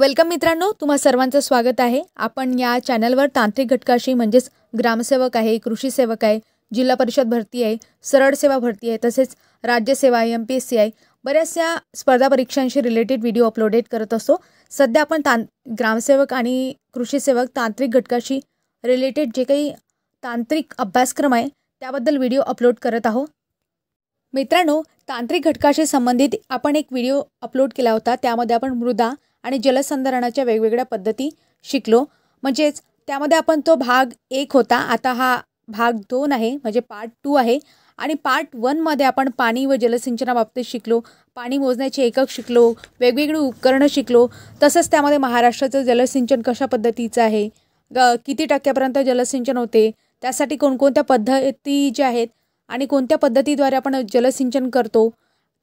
welcome मित्रांनो तुम्हा सर्वांचं स्वागत आहे आपण या चॅनलवर तांत्रिक घटकाशी म्हणजेच ग्रामसेवक आहे कृषी सेवक आहे जिल्हा परिषद भरती आहे सरळ सेवा भरती आहे तसेच राज्यसेवा एम पी एस सी आहे बऱ्याचशा स्पर्धा परीक्षांशी रिलेटेड व्हिडिओ अपलोडेड करत असतो सध्या आपण तां ग्रामसेवक आणि कृषी सेवक तांत्रिक घटकाशी रिलेटेड जे काही तांत्रिक अभ्यासक्रम आहे त्याबद्दल व्हिडिओ अपलोड करत आहोत मित्रांनो तांत्रिक घटकाशी संबंधित आपण एक व्हिडिओ अपलोड केला होता त्यामध्ये आपण मृदा आणि जलसंधारणाच्या वेगवेगळ्या पद्धती शिकलो म्हणजेच त्यामध्ये आपण तो भाग एक होता आता हा भाग दोन आहे म्हणजे पार्ट टू आहे आणि पार्ट वनमध्ये आपण पाणी व जलसिंचनाबाबतीत शिकलो पाणी मोजण्याचे एकक शिकलो वेगवेगळी उपकरणं शिकलो तसंच त्यामध्ये महाराष्ट्राचं जलसिंचन कशा पद्धतीचं आहे ग किती टक्क्यापर्यंत जलसिंचन होते त्यासाठी कोणकोणत्या पद्धती ज्या आहेत आणि कोणत्या पद्धतीद्वारे आपण जलसिंचन करतो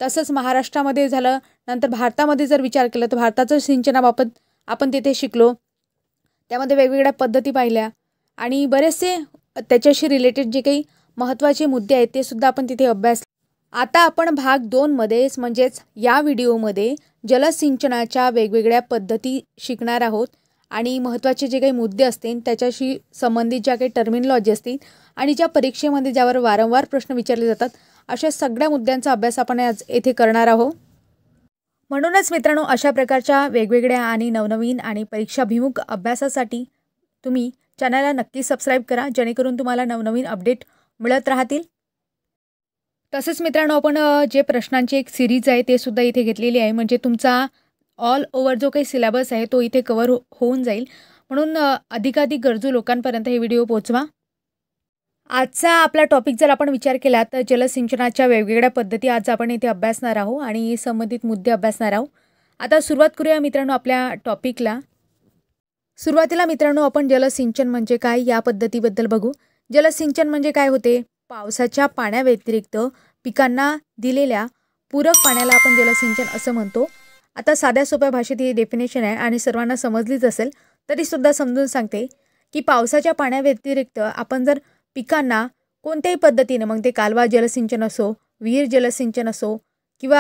तसंच महाराष्ट्रामध्ये झालं नंतर भारतामध्ये जर विचार केला तर भारताचं सिंचनाबाबत आपण तिथे शिकलो त्यामध्ये वेगवेगळ्या पद्धती पाहिल्या आणि बरेचसे त्याच्याशी रिलेटेड जे काही महत्त्वाचे मुद्दे आहेत ते सुद्धा आपण तिथे अभ्यास आता आपण भाग दोनमध्येच म्हणजेच या व्हिडिओमध्ये जलसिंचनाच्या वेगवेगळ्या पद्धती शिकणार आहोत आणि महत्त्वाचे जे काही मुद्दे असतील त्याच्याशी संबंधित ज्या काही टर्मिनॉलॉजी असतील आणि ज्या परीक्षेमध्ये ज्यावर वारंवार प्रश्न विचारले जातात अशा सगळ्या मुद्द्यांचा अभ्यास आपण आज येथे करणार आहोत म्हणूनच मित्रांनो अशा प्रकारच्या वेगवेगळ्या आणि नवनवीन आणि परीक्षाभिमुख अभ्यासासाठी तुम्ही चॅनलला नक्की सबस्क्राईब करा जेणेकरून तुम्हाला नवनवीन अपडेट मिळत राहतील तसेच मित्रांनो आपण जे प्रश्नांची एक सिरीज आहे ते सुद्धा इथे घेतलेली आहे म्हणजे तुमचा ऑल ओव्हर जो काही सिलेबस आहे तो इथे कवर हो-, होऊन जाईल म्हणून अधिकाधिक गरजू लोकांपर्यंत हे व्हिडिओ पोचवा आजचा आपला टॉपिक जर आपण विचार केला तर जलसिंचनाच्या वेगवेगळ्या पद्धती आज आपण इथे अभ्यासणार आहोत आणि संबंधित मुद्दे अभ्यासणार आहोत आता सुरुवात करूया मित्रांनो आपल्या टॉपिकला सुरुवातीला मित्रांनो आपण जलसिंचन म्हणजे काय या पद्धतीबद्दल बघू जलसिंचन म्हणजे काय होते पावसाच्या पाण्याव्यतिरिक्त पिकांना दिलेल्या पूरक पाण्याला आपण जलसिंचन असं म्हणतो आता साध्या सोप्या भाषेत ही डेफिनेशन आहे आणि सर्वांना समजलीच असेल तरीसुद्धा समजून सांगते की पावसाच्या पाण्याव्यतिरिक्त आपण जर पिकांना कोणत्याही पद्धतीनं मग ते कालवा जलसिंचन असो विहीर जलसिंचन असो किंवा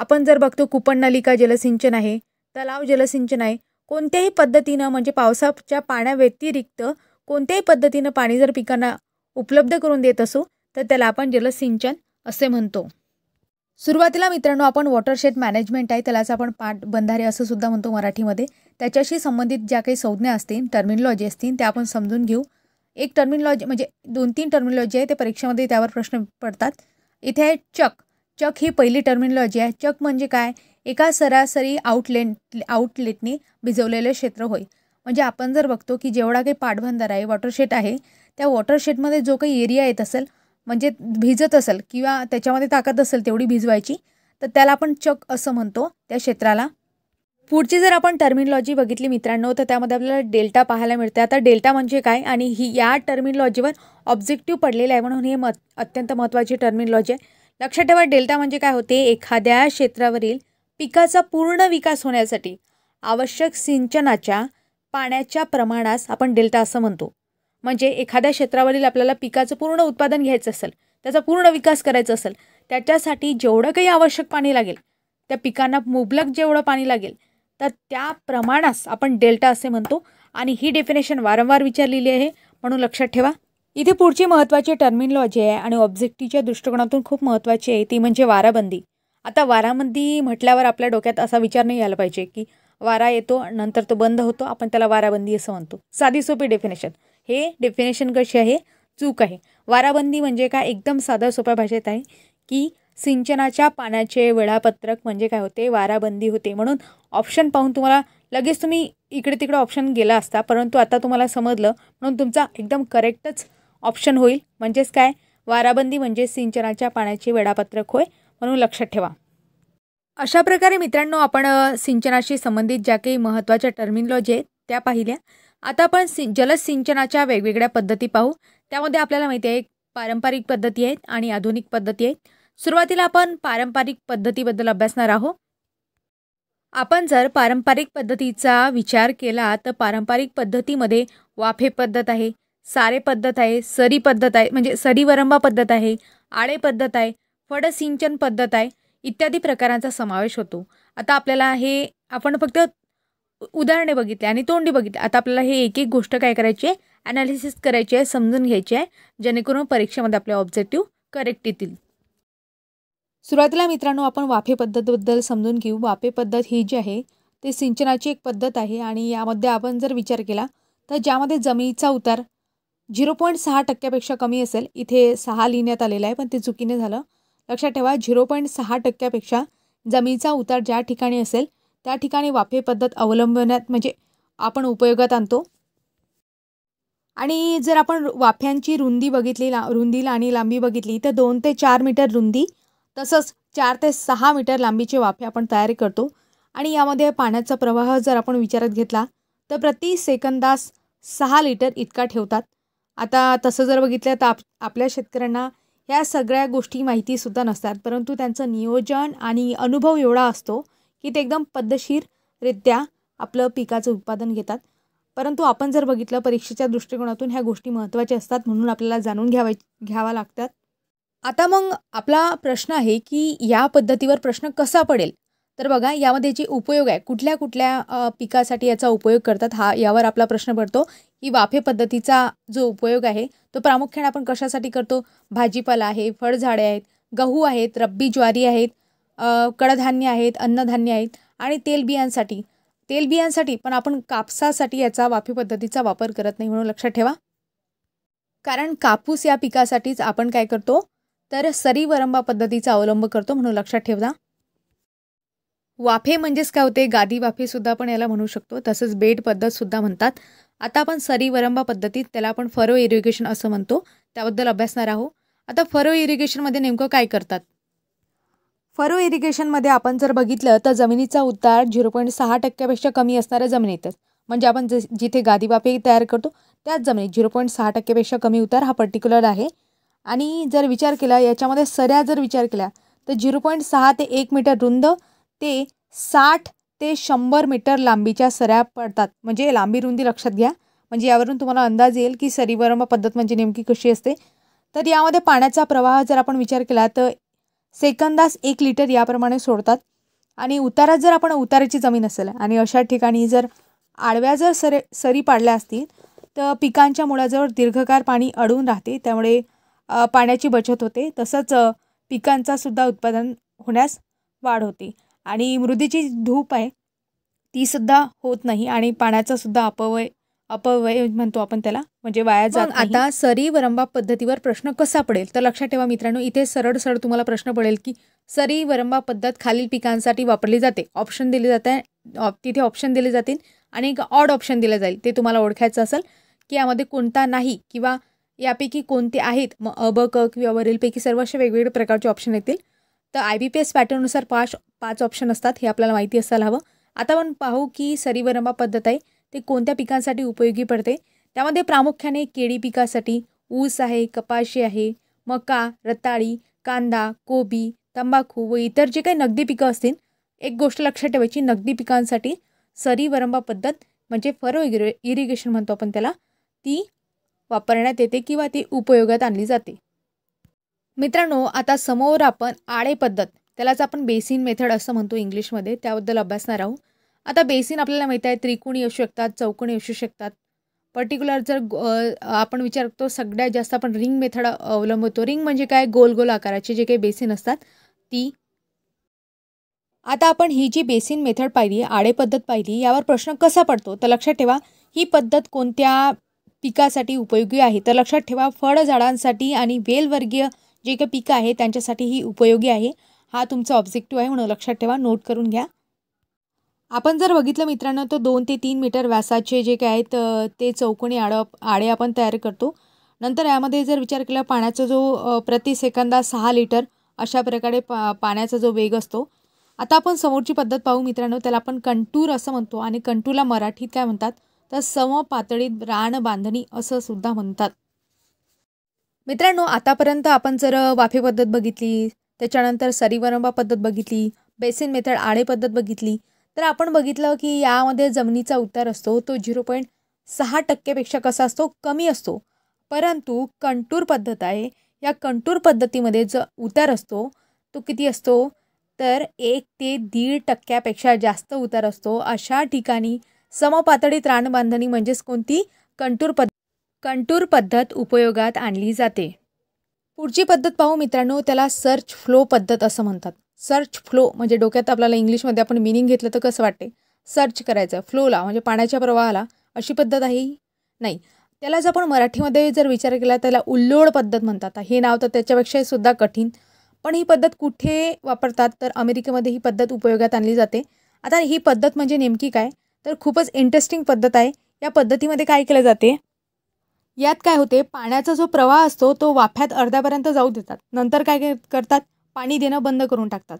आपण जर बघतो कुपननलिका नलिका जलसिंचन आहे तलाव जलसिंचन आहे कोणत्याही पद्धतीनं म्हणजे पावसाच्या पाण्याव्यतिरिक्त कोणत्याही पद्धतीनं पाणी जर पिकांना उपलब्ध करून देत असू तर त्याला आपण जलसिंचन असे म्हणतो सुरुवातीला मित्रांनो आपण वॉटरशेड मॅनेजमेंट आहे त्यालाच आपण पाठ बंधारे असं सुद्धा म्हणतो मराठीमध्ये त्याच्याशी संबंधित ज्या काही संज्ञा असतील टर्मिनॉलॉजी असतील त्या आपण समजून घेऊ एक टर्मिनॉलॉजी म्हणजे दोन तीन टर्मिनॉलॉजी आहे ते परीक्षेमध्ये त्यावर प्रश्न पडतात इथे आहे चक चक ही पहिली टर्मिनॉलॉजी आहे चक म्हणजे काय एका सरासरी आउटलेट आउटलेटने भिजवलेलं क्षेत्र होय म्हणजे आपण जर बघतो की जेवढा काही पाटबंधारा आहे वॉटरशेट आहे त्या वॉटरशेडमध्ये जो काही एरिया येत असेल म्हणजे भिजत असेल किंवा त्याच्यामध्ये ताकद असेल तेवढी भिजवायची तर त्याला आपण चक असं म्हणतो त्या क्षेत्राला पुढची जर आपण टर्मिनॉलॉजी बघितली मित्रांनो तर त्यामध्ये आपल्याला डेल्टा पाहायला मिळते आता डेल्टा म्हणजे काय आणि ही या टर्मिनॉलॉजीवर ऑब्जेक्टिव्ह पडलेलं आहे म्हणून हे मत अत्यंत महत्त्वाची टर्मिनॉलॉजी आहे लक्षात ठेवा डेल्टा म्हणजे काय होते एखाद्या क्षेत्रावरील पिकाचा पूर्ण विकास होण्यासाठी आवश्यक सिंचनाच्या पाण्याच्या प्रमाणास आपण डेल्टा असं म्हणतो म्हणजे एखाद्या क्षेत्रावरील आपल्याला पिकाचं पूर्ण उत्पादन घ्यायचं असेल त्याचा पूर्ण विकास करायचा असेल त्याच्यासाठी जेवढं काही आवश्यक पाणी लागेल त्या पिकांना मुबलक जेवढं पाणी लागेल तर त्या प्रमाणास आपण डेल्टा असे म्हणतो आणि ही डेफिनेशन वारंवार विचारलेली आहे म्हणून लक्षात ठेवा इथे पुढची महत्त्वाची टर्मिनॉलॉजी आहे आणि ऑब्जेक्टिव्हच्या दृष्टिकोनातून खूप महत्त्वाची आहे ती म्हणजे वाराबंदी आता वाराबंदी म्हटल्यावर आपल्या डोक्यात असा विचार नाही आला पाहिजे की वारा येतो नंतर तो बंद होतो आपण त्याला वाराबंदी असं म्हणतो साधी सोपी डेफिनेशन हे डेफिनेशन कशी आहे चूक आहे वाराबंदी म्हणजे काय एकदम साध्या सोप्या भाषेत आहे की सिंचनाच्या पाण्याचे वेळापत्रक म्हणजे काय होते वाराबंदी होते म्हणून ऑप्शन पाहून तुम्हाला लगेच तुम्ही इकडे तिकडे ऑप्शन गेला असता परंतु आता तुम्हाला समजलं म्हणून तुमचा एकदम करेक्टच ऑप्शन होईल म्हणजेच काय वाराबंदी म्हणजे सिंचनाच्या पाण्याचे वेळापत्रक होय म्हणून लक्षात ठेवा अशा प्रकारे मित्रांनो आपण सिंचनाशी संबंधित ज्या काही महत्त्वाच्या टर्मिनॉलॉजी आहेत त्या पाहिल्या आता आपण सि जलसिंचनाच्या वेगवेगळ्या पद्धती पाहू त्यामध्ये आपल्याला माहिती आहे पारंपरिक पद्धती आहेत आणि आधुनिक पद्धती आहेत सुरुवातीला आपण पारंपरिक पद्धतीबद्दल अभ्यासणार आहोत आपण जर पारंपरिक पद्धतीचा विचार केला तर पारंपरिक पद्धतीमध्ये वाफे पद्धत आहे सारे पद्धत आहे सरी पद्धत आहे म्हणजे सरीवरंबा पद्धत आहे आळे पद्धत आहे फडसिंचन पद्धत आहे इत्यादी प्रकारांचा समावेश होतो आता आपल्याला हे आपण फक्त उदाहरणे बघितली आणि तोंडी बघितली आता आपल्याला हे एक एक गोष्ट काय करायची आहे ॲनालिसिस करायची आहे समजून घ्यायची आहे जेणेकरून परीक्षेमध्ये आपले ऑब्जेक्टिव्ह करेक्ट येतील सुरुवातीला मित्रांनो आपण वाफे पद्धतबद्दल समजून घेऊ वाफे पद्धत ही जी आहे ते सिंचनाची एक पद्धत आहे आणि यामध्ये आपण जर विचार केला तर ज्यामध्ये जमिनीचा उतार झिरो पॉईंट सहा टक्क्यापेक्षा कमी असेल इथे सहा लिहिण्यात आलेलं आहे पण ते चुकीने झालं लक्षात ठेवा झिरो पॉईंट सहा टक्क्यापेक्षा जमिनीचा उतार ज्या ठिकाणी असेल त्या ठिकाणी वाफे पद्धत अवलंबण्यात म्हणजे आपण उपयोगात आणतो आणि जर आपण वाफ्यांची रुंदी बघितली ला रुंदीला आणि लांबी बघितली तर दोन ते चार मीटर रुंदी तसंच चार ते सहा मीटर लांबीचे वाफे आपण तयार करतो आणि यामध्ये पाण्याचा प्रवाह जर आपण विचारात घेतला तर प्रति सेकंदास सहा लिटर इतका ठेवतात आता तसं जर बघितलं तर आप आपल्या शेतकऱ्यांना ह्या सगळ्या गोष्टी माहितीसुद्धा नसतात परंतु त्यांचं नियोजन आणि अनुभव एवढा असतो की ते एकदम पद्धतशीररित्या आपलं पिकाचं उत्पादन घेतात परंतु आपण जर बघितलं परीक्षेच्या दृष्टिकोनातून ह्या गोष्टी महत्त्वाच्या असतात म्हणून आपल्याला जाणून घ्यावाय घ्यावा लागतात आता मग आपला प्रश्न आहे की या पद्धतीवर प्रश्न कसा पडेल तर बघा यामध्ये जे उपयोग आहे कुठल्या कुठल्या पिकासाठी याचा उपयोग करतात हा यावर आपला प्रश्न पडतो की वाफे पद्धतीचा जो उपयोग आहे तो प्रामुख्याने आपण कशासाठी करतो भाजीपाला आहे फळझाडे आहेत गहू आहेत रब्बी ज्वारी आहेत कडधान्य आहेत अन्नधान्य आहेत आणि तेलबियांसाठी तेलबियांसाठी पण आपण कापसासाठी याचा वाफे पद्धतीचा वापर करत नाही म्हणून लक्षात ठेवा कारण कापूस या पिकासाठीच आपण काय करतो तर सरीवरंबा पद्धतीचा अवलंब करतो म्हणून लक्षात ठेवा वाफे म्हणजेच काय होते गादी वाफे सुद्धा आपण याला म्हणू शकतो तसंच बेड पद्धत सुद्धा म्हणतात आता आपण सरीवरंबा पद्धतीत त्याला आपण फरो इरिगेशन असं म्हणतो त्याबद्दल अभ्यासणार आहोत आता फरो इरिगेशनमध्ये नेमकं काय करतात फरो इरिगेशनमध्ये आपण जर बघितलं तर जमिनीचा उतार झिरो पॉईंट सहा टक्क्यापेक्षा कमी असणाऱ्या जमिनीतच म्हणजे आपण जिथे गादी वाफे तयार करतो त्याच जमिनीत झिरो पॉईंट सहा टक्क्यापेक्षा कमी उतार हा पर्टिक्युलर आहे आणि जर विचार केला याच्यामध्ये सऱ्या जर विचार केला तर झिरो पॉईंट सहा ते एक मीटर रुंद ते साठ ते शंभर मीटर लांबीच्या सऱ्या पडतात म्हणजे लांबी रुंदी लक्षात घ्या म्हणजे यावरून तुम्हाला अंदाज येईल की सरीवरम पद्धत म्हणजे नेमकी कशी असते तर यामध्ये पाण्याचा प्रवाह जर आपण विचार केला तर सेकंदास एक लिटर याप्रमाणे सोडतात आणि उतारात जर आपण उताराची जमीन असेल आणि अशा ठिकाणी जर आडव्या जर सरे सरी पाडल्या असतील तर पिकांच्या मुळाजवळ दीर्घकाळ पाणी अडून राहते त्यामुळे पाण्याची बचत होते तसंच पिकांचा सुद्धा उत्पादन होण्यास वाढ होते आणि मृदेची धूप आहे तीसुद्धा होत नाही आणि पाण्याचासुद्धा अपवय अपवय म्हणतो आपण त्याला म्हणजे वाया जात आता सरी वरंबा पद्धतीवर प्रश्न कसा पडेल तर लक्षात ठेवा मित्रांनो इथे सरळ सरळ तुम्हाला प्रश्न पडेल की सरी वरंबा पद्धत खालील पिकांसाठी वापरली जाते ऑप्शन दिले जाते तिथे ऑप्शन दिले जातील आणि एक ऑड ऑप्शन दिलं जाईल ते तुम्हाला ओळखायचं असेल की यामध्ये कोणता नाही किंवा यापैकी कोणते आहेत मग ब क किंवा वरीलपैकी सर्व असे वेगवेगळे प्रकारचे ऑप्शन येतील तर आय बी पी एस पॅटर्ननुसार पाच पाच ऑप्शन असतात हे आपल्याला माहिती असायला हवं आता आपण पाहू की सरीवरंबा पद्धत आहे ते कोणत्या पिकांसाठी उपयोगी पडते त्यामध्ये प्रामुख्याने केळी पिकासाठी ऊस आहे कपाशी आहे मका रताळी कांदा कोबी तंबाखू व इतर जे काही नगदी पिकं असतील एक गोष्ट लक्षात ठेवायची नगदी पिकांसाठी सरीवरंबा पद्धत म्हणजे फरो इरिगेशन म्हणतो आपण त्याला ती वापरण्यात येते किंवा ती उपयोगात आणली जाते मित्रांनो आता समोर आपण आळे पद्धत त्यालाच आपण बेसिन मेथड असं म्हणतो इंग्लिशमध्ये त्याबद्दल अभ्यासणार आहोत आता बेसिन आपल्याला माहीत आहे त्रिकोणी असू शकतात चौकोणी असू शकतात पर्टिक्युलर जर आपण विचार करतो सगळ्यात जास्त आपण रिंग मेथड अवलंबतो रिंग म्हणजे काय गोल गोल आकाराचे जे काही बेसिन असतात ती आता आपण ही जी बेसिन मेथड पाहिली आडे पद्धत पाहिली यावर प्रश्न कसा पडतो तर लक्षात ठेवा ही पद्धत कोणत्या पिकासाठी उपयोगी आहे तर लक्षात ठेवा फळझाडांसाठी आणि वेलवर्गीय जे काही पिकं आहे त्यांच्यासाठी ही उपयोगी आहे हा तुमचा ऑब्जेक्टिव्ह आहे म्हणून लक्षात ठेवा नोट करून घ्या आपण जर बघितलं मित्रांनो तर दोन ते तीन मीटर व्यासाचे जे काय आहेत ते चौकोनी आड आडे आपण तयार करतो नंतर यामध्ये जर विचार केला पाण्याचा जो प्रति सेकंदा सहा लिटर अशा प्रकारे पा पाण्याचा जो वेग असतो आता आपण समोरची पद्धत पाहू मित्रांनो त्याला आपण कंटूर असं म्हणतो आणि कंटूरला मराठीत काय म्हणतात तर समपातळीत बांधणी असं सुद्धा म्हणतात मित्रांनो आतापर्यंत आपण जर वाफे पद्धत बघितली त्याच्यानंतर सरीवरंबा पद्धत बघितली बेसिन मेथड आळे पद्धत बघितली तर आपण बघितलं की यामध्ये जमिनीचा उतार असतो तो झिरो पॉईंट सहा टक्केपेक्षा कसा असतो कमी असतो परंतु कंटूर पद्धत आहे या कंटूर पद्धतीमध्ये जो उतार असतो तो किती असतो तर एक ते दीड टक्क्यापेक्षा जास्त उतार असतो अशा ठिकाणी समपातळीत रानबांधणी म्हणजेच कोणती कंटूर पद्ध कंटूर पद्धत उपयोगात आणली जाते पुढची पद्धत पाहू मित्रांनो त्याला सर्च फ्लो पद्धत असं म्हणतात सर्च फ्लो म्हणजे डोक्यात आपल्याला इंग्लिशमध्ये आपण मिनिंग घेतलं तर कसं वाटते सर्च करायचं फ्लोला म्हणजे पाण्याच्या प्रवाहाला अशी पद्धत आहे नाही त्याला जर आपण मराठीमध्ये जर विचार केला त्याला उल्लोड पद्धत म्हणतात हे नाव तर त्याच्यापेक्षाही सुद्धा कठीण पण ही पद्धत कुठे वापरतात तर अमेरिकेमध्ये ही पद्धत उपयोगात आणली जाते आता ही पद्धत म्हणजे नेमकी काय तर खूपच इंटरेस्टिंग पद्धत आहे या पद्धतीमध्ये काय केलं जाते यात काय होते पाण्याचा जो प्रवाह असतो तो वाफ्यात अर्ध्यापर्यंत जाऊ देतात नंतर काय करतात पाणी देणं बंद करून टाकतात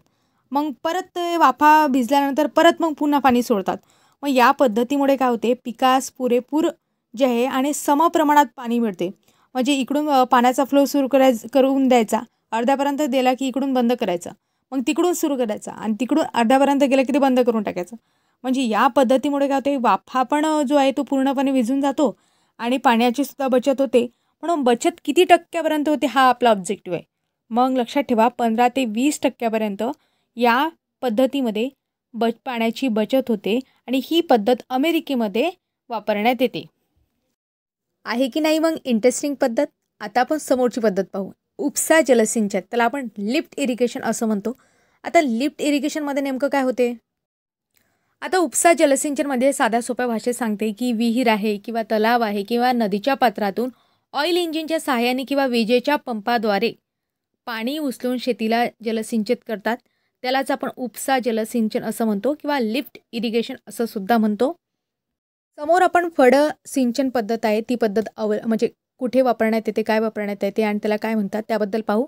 मग परत ते वाफा भिजल्यानंतर परत मग पुन्हा पाणी सोडतात मग या पद्धतीमुळे काय होते पिकास पुरेपूर जे आहे आणि सम प्रमाणात पाणी मिळते म्हणजे इकडून पाण्याचा फ्लो सुरू कराय करून द्यायचा अर्ध्यापर्यंत दिला की इकडून बंद करायचं मग तिकडून सुरू करायचा आणि तिकडून अर्ध्यापर्यंत गेलं की ते बंद करून टाकायचं म्हणजे या पद्धतीमुळे काय होते वाफा पण जो आहे तो पूर्णपणे विझून जातो आणि पाण्याची सुद्धा बचत होते म्हणून बचत किती टक्क्यापर्यंत होते हा आपला ऑब्जेक्टिव्ह आहे मग लक्षात ठेवा पंधरा ते वीस टक्क्यापर्यंत या पद्धतीमध्ये बच पाण्याची बचत होते आणि ही पद्धत अमेरिकेमध्ये वापरण्यात येते आहे की नाही मग इंटरेस्टिंग पद्धत आता आपण समोरची पद्धत पाहू उपसा जलसिंचन त्याला आपण लिफ्ट इरिगेशन असं म्हणतो आता लिफ्ट इरिगेशनमध्ये नेमकं काय होते आता उपसा जलसिंचनमध्ये साध्या सोप्या भाषेत सांगते की विहीर आहे किंवा तलाव आहे किंवा नदीच्या पात्रातून ऑइल इंजिनच्या सहाय्याने किंवा विजेच्या पंपाद्वारे पाणी उचलून शेतीला जलसिंचित करतात त्यालाच आपण उपसा जलसिंचन असं म्हणतो किंवा लिफ्ट इरिगेशन असं सुद्धा म्हणतो समोर आपण फड सिंचन पद्धत आहे ती पद्धत अव म्हणजे कुठे वापरण्यात येते काय वापरण्यात येते आणि त्याला काय म्हणतात त्याबद्दल पाहू